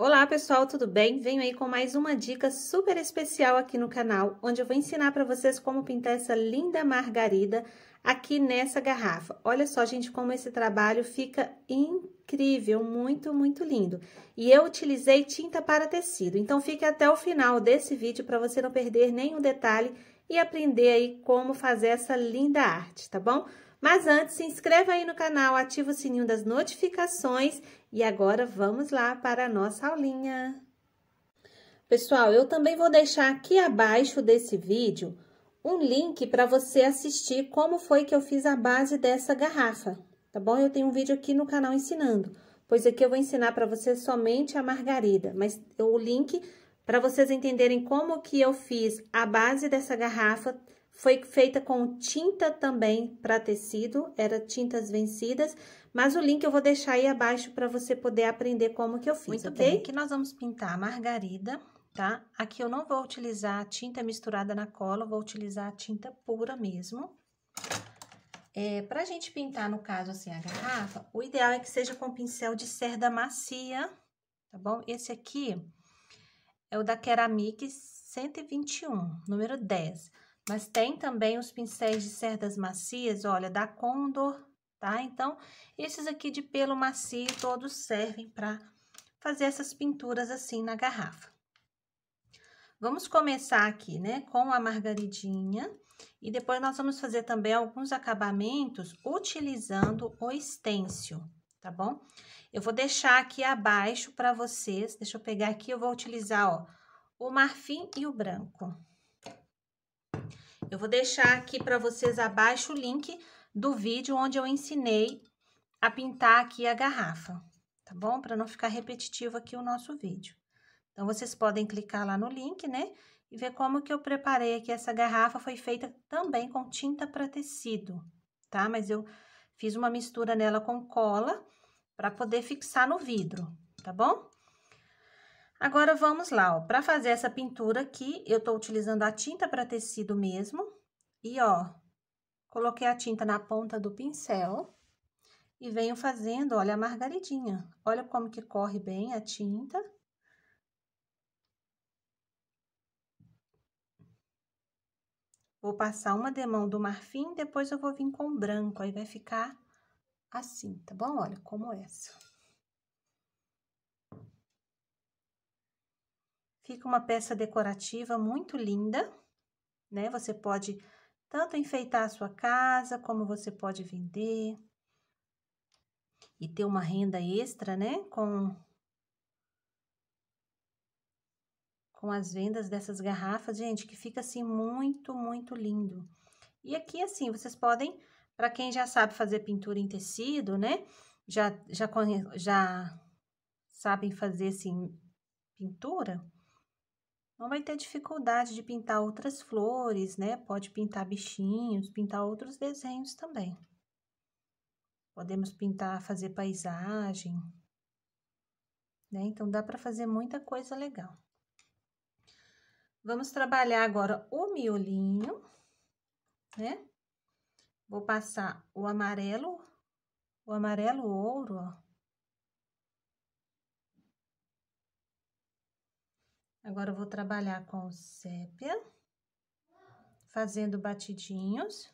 Olá pessoal, tudo bem? Venho aí com mais uma dica super especial aqui no canal, onde eu vou ensinar para vocês como pintar essa linda margarida aqui nessa garrafa. Olha só, gente, como esse trabalho fica incrível, muito, muito lindo. E eu utilizei tinta para tecido, então fique até o final desse vídeo para você não perder nenhum detalhe e aprender aí como fazer essa linda arte, tá bom? Mas antes, se inscreva aí no canal, ativa o sininho das notificações e agora vamos lá para a nossa aulinha. Pessoal, eu também vou deixar aqui abaixo desse vídeo um link para você assistir como foi que eu fiz a base dessa garrafa, tá bom? Eu tenho um vídeo aqui no canal ensinando, pois aqui eu vou ensinar para você somente a margarida, mas o link para vocês entenderem como que eu fiz a base dessa garrafa foi feita com tinta também para tecido, era tintas vencidas, mas o link eu vou deixar aí abaixo para você poder aprender como que eu fiz, Muito ok? Bem. Aqui nós vamos pintar a margarida, tá? Aqui eu não vou utilizar a tinta misturada na cola, vou utilizar a tinta pura mesmo. É, pra gente pintar, no caso, assim, a garrafa, o ideal é que seja com pincel de cerda macia, tá bom? Esse aqui é o da Keramik 121, número 10. Mas tem também os pincéis de cerdas macias, olha, da Condor, tá? Então, esses aqui de pelo macio todos servem para fazer essas pinturas assim na garrafa. Vamos começar aqui, né, com a margaridinha e depois nós vamos fazer também alguns acabamentos utilizando o stencil, tá bom? Eu vou deixar aqui abaixo para vocês, deixa eu pegar aqui, eu vou utilizar, ó, o marfim e o branco. Eu vou deixar aqui para vocês abaixo o link do vídeo onde eu ensinei a pintar aqui a garrafa, tá bom? Para não ficar repetitivo aqui o nosso vídeo. Então, vocês podem clicar lá no link, né? E ver como que eu preparei aqui essa garrafa. Foi feita também com tinta para tecido, tá? Mas eu fiz uma mistura nela com cola para poder fixar no vidro, tá bom? Agora, vamos lá, para fazer essa pintura aqui, eu estou utilizando a tinta para tecido mesmo. E, ó, coloquei a tinta na ponta do pincel e venho fazendo, olha, a margaridinha. Olha como que corre bem a tinta. Vou passar uma demão do marfim, depois eu vou vir com branco, aí vai ficar assim, tá bom? Olha como é essa. Fica uma peça decorativa muito linda, né? Você pode tanto enfeitar a sua casa, como você pode vender e ter uma renda extra, né? Com, com as vendas dessas garrafas, gente, que fica assim muito, muito lindo. E aqui, assim, vocês podem, para quem já sabe fazer pintura em tecido, né? Já, já, já sabem fazer, assim, pintura, não vai ter dificuldade de pintar outras flores, né? Pode pintar bichinhos, pintar outros desenhos também. Podemos pintar, fazer paisagem, né? Então, dá para fazer muita coisa legal. Vamos trabalhar agora o miolinho, né? Vou passar o amarelo, o amarelo ouro, ó Agora, eu vou trabalhar com sépia, fazendo batidinhos.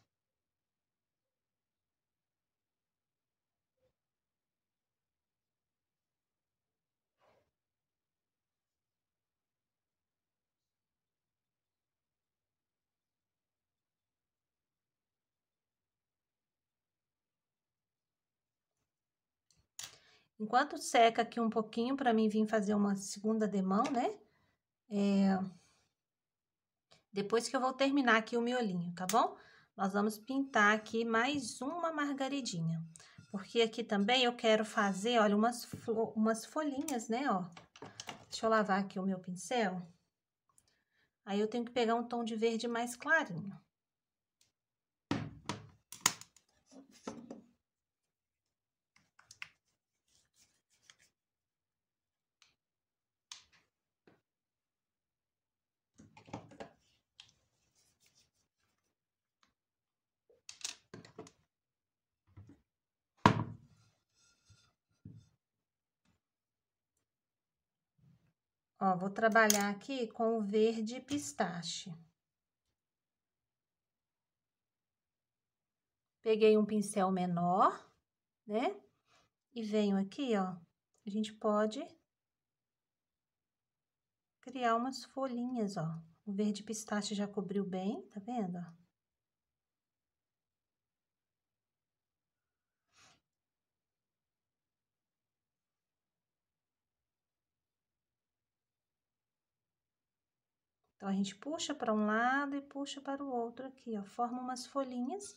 Enquanto seca aqui um pouquinho para mim vir fazer uma segunda demão, né? é, depois que eu vou terminar aqui o miolinho, tá bom? Nós vamos pintar aqui mais uma margaridinha. Porque aqui também eu quero fazer, olha, umas, umas folhinhas, né, ó. Deixa eu lavar aqui o meu pincel. Aí eu tenho que pegar um tom de verde mais clarinho. Ó, vou trabalhar aqui com o verde pistache. Peguei um pincel menor, né? E venho aqui, ó, a gente pode criar umas folhinhas, ó. O verde pistache já cobriu bem, tá vendo, ó? Então, a gente puxa para um lado e puxa para o outro aqui, ó. Forma umas folhinhas,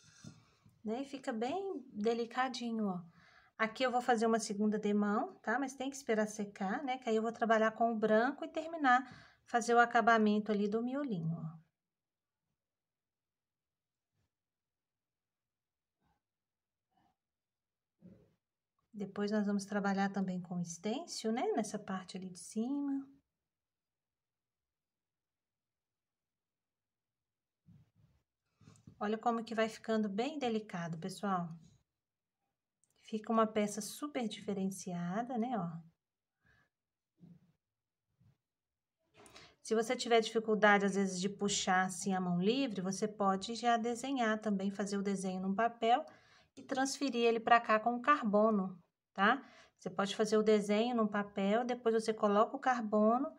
né? E fica bem delicadinho, ó. Aqui eu vou fazer uma segunda demão, tá? Mas tem que esperar secar, né? Que aí eu vou trabalhar com o branco e terminar, fazer o acabamento ali do miolinho, ó. Depois, nós vamos trabalhar também com o stencil, né? Nessa parte ali de cima. Olha como que vai ficando bem delicado, pessoal. Fica uma peça super diferenciada, né, ó. Se você tiver dificuldade, às vezes, de puxar assim a mão livre, você pode já desenhar também, fazer o desenho num papel e transferir ele para cá com o carbono, tá? Você pode fazer o desenho num papel, depois você coloca o carbono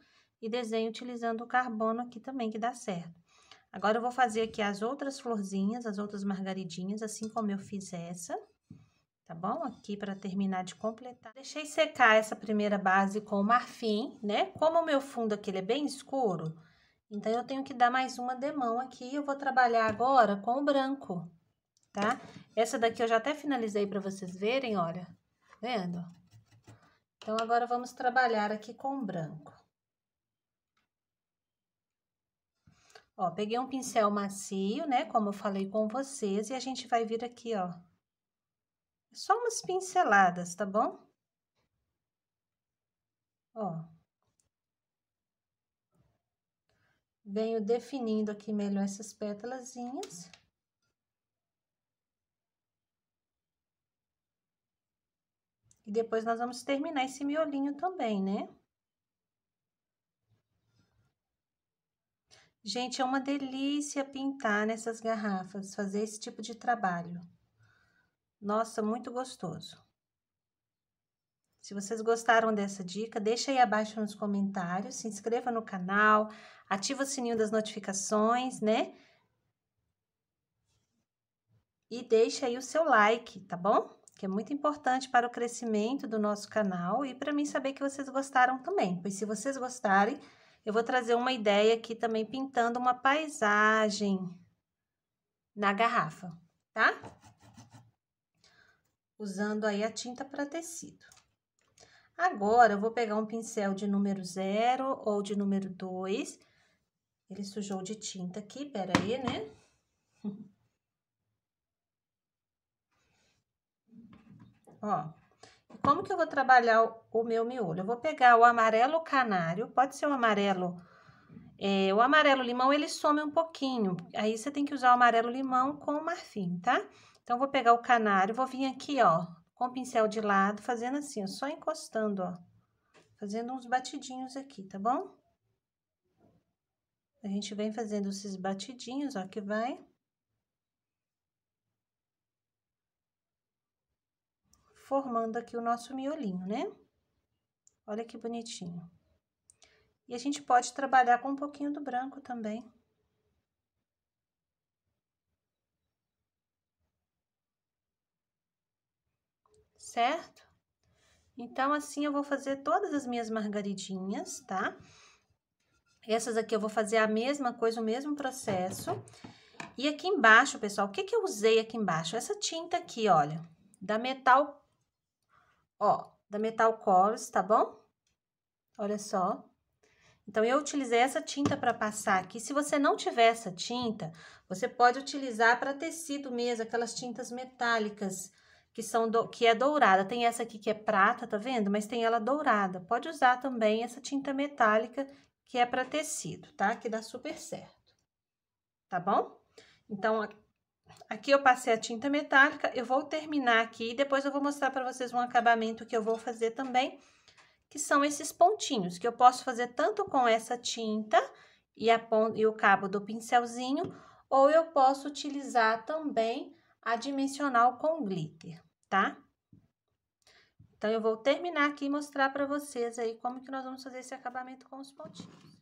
e desenha utilizando o carbono aqui também, que dá certo. Agora, eu vou fazer aqui as outras florzinhas, as outras margaridinhas, assim como eu fiz essa, tá bom? Aqui para terminar de completar. Deixei secar essa primeira base com o marfim, né? Como o meu fundo aqui é bem escuro, então, eu tenho que dar mais uma demão aqui. Eu vou trabalhar agora com o branco, tá? Essa daqui eu já até finalizei para vocês verem, olha. Tá vendo? Então, agora vamos trabalhar aqui com o branco. Ó, peguei um pincel macio, né, como eu falei com vocês, e a gente vai vir aqui, ó. É só umas pinceladas, tá bom? Ó. Venho definindo aqui melhor essas pétalazinhas. E depois nós vamos terminar esse miolinho também, né? Gente, é uma delícia pintar nessas garrafas, fazer esse tipo de trabalho. Nossa, muito gostoso. Se vocês gostaram dessa dica, deixa aí abaixo nos comentários, se inscreva no canal, ativa o sininho das notificações, né? E deixa aí o seu like, tá bom? Que é muito importante para o crescimento do nosso canal e para mim saber que vocês gostaram também. Pois se vocês gostarem, eu vou trazer uma ideia aqui também pintando uma paisagem na garrafa, tá? Usando aí a tinta para tecido. Agora, eu vou pegar um pincel de número 0 ou de número 2. Ele sujou de tinta aqui, peraí, né? Ó, como que eu vou trabalhar o meu miolo? Eu vou pegar o amarelo canário, pode ser o amarelo... É, o amarelo limão, ele some um pouquinho, aí você tem que usar o amarelo limão com o marfim, tá? Então, eu vou pegar o canário, vou vir aqui, ó, com o pincel de lado, fazendo assim, ó, só encostando, ó. Fazendo uns batidinhos aqui, tá bom? A gente vem fazendo esses batidinhos, ó, que vai... formando aqui o nosso miolinho, né? Olha que bonitinho. E a gente pode trabalhar com um pouquinho do branco também. Certo? Então, assim, eu vou fazer todas as minhas margaridinhas, tá? Essas aqui eu vou fazer a mesma coisa, o mesmo processo. E aqui embaixo, pessoal, o que que eu usei aqui embaixo? Essa tinta aqui, olha, da Metal ó, da Metal Colors, tá bom? Olha só. Então, eu utilizei essa tinta para passar aqui. Se você não tiver essa tinta, você pode utilizar para tecido mesmo, aquelas tintas metálicas que, são do, que é dourada. Tem essa aqui que é prata, tá vendo? Mas tem ela dourada. Pode usar também essa tinta metálica que é para tecido, tá? Que dá super certo, tá bom? Então, Aqui eu passei a tinta metálica, eu vou terminar aqui, e depois eu vou mostrar para vocês um acabamento que eu vou fazer também, que são esses pontinhos, que eu posso fazer tanto com essa tinta e, a e o cabo do pincelzinho, ou eu posso utilizar também a dimensional com glitter, tá? Então, eu vou terminar aqui e mostrar para vocês aí como que nós vamos fazer esse acabamento com os pontinhos.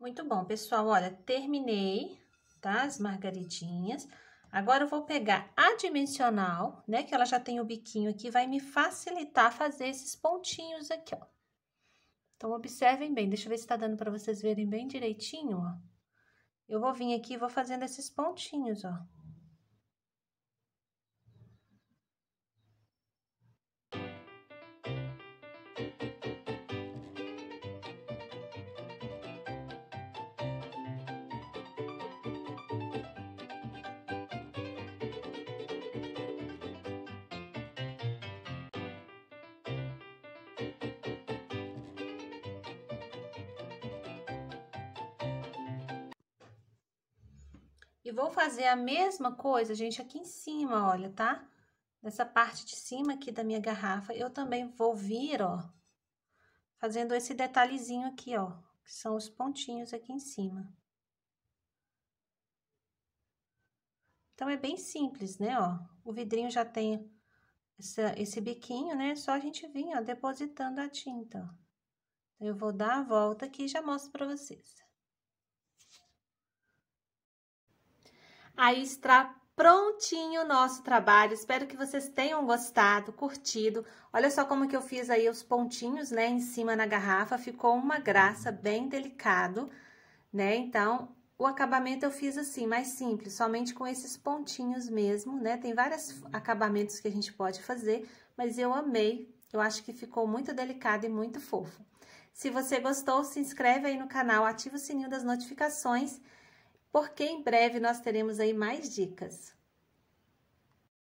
Muito bom, pessoal, olha, terminei tá? As margaridinhas. Agora, eu vou pegar a dimensional, né? Que ela já tem o biquinho aqui, vai me facilitar fazer esses pontinhos aqui, ó. Então, observem bem. Deixa eu ver se tá dando pra vocês verem bem direitinho, ó. Eu vou vir aqui e vou fazendo esses pontinhos, ó. E vou fazer a mesma coisa, gente, aqui em cima, olha, tá? Nessa parte de cima aqui da minha garrafa, eu também vou vir, ó, fazendo esse detalhezinho aqui, ó, que são os pontinhos aqui em cima. Então, é bem simples, né, ó. O vidrinho já tem essa, esse biquinho, né, só a gente vir, ó, depositando a tinta, ó. Então, eu vou dar a volta aqui e já mostro pra vocês. Aí está prontinho o nosso trabalho. Espero que vocês tenham gostado, curtido. Olha só como que eu fiz aí os pontinhos, né, em cima na garrafa. Ficou uma graça bem delicado, né? Então, o acabamento eu fiz assim, mais simples, somente com esses pontinhos mesmo, né? Tem vários acabamentos que a gente pode fazer, mas eu amei. Eu acho que ficou muito delicado e muito fofo. Se você gostou, se inscreve aí no canal, ativa o sininho das notificações porque em breve nós teremos aí mais dicas.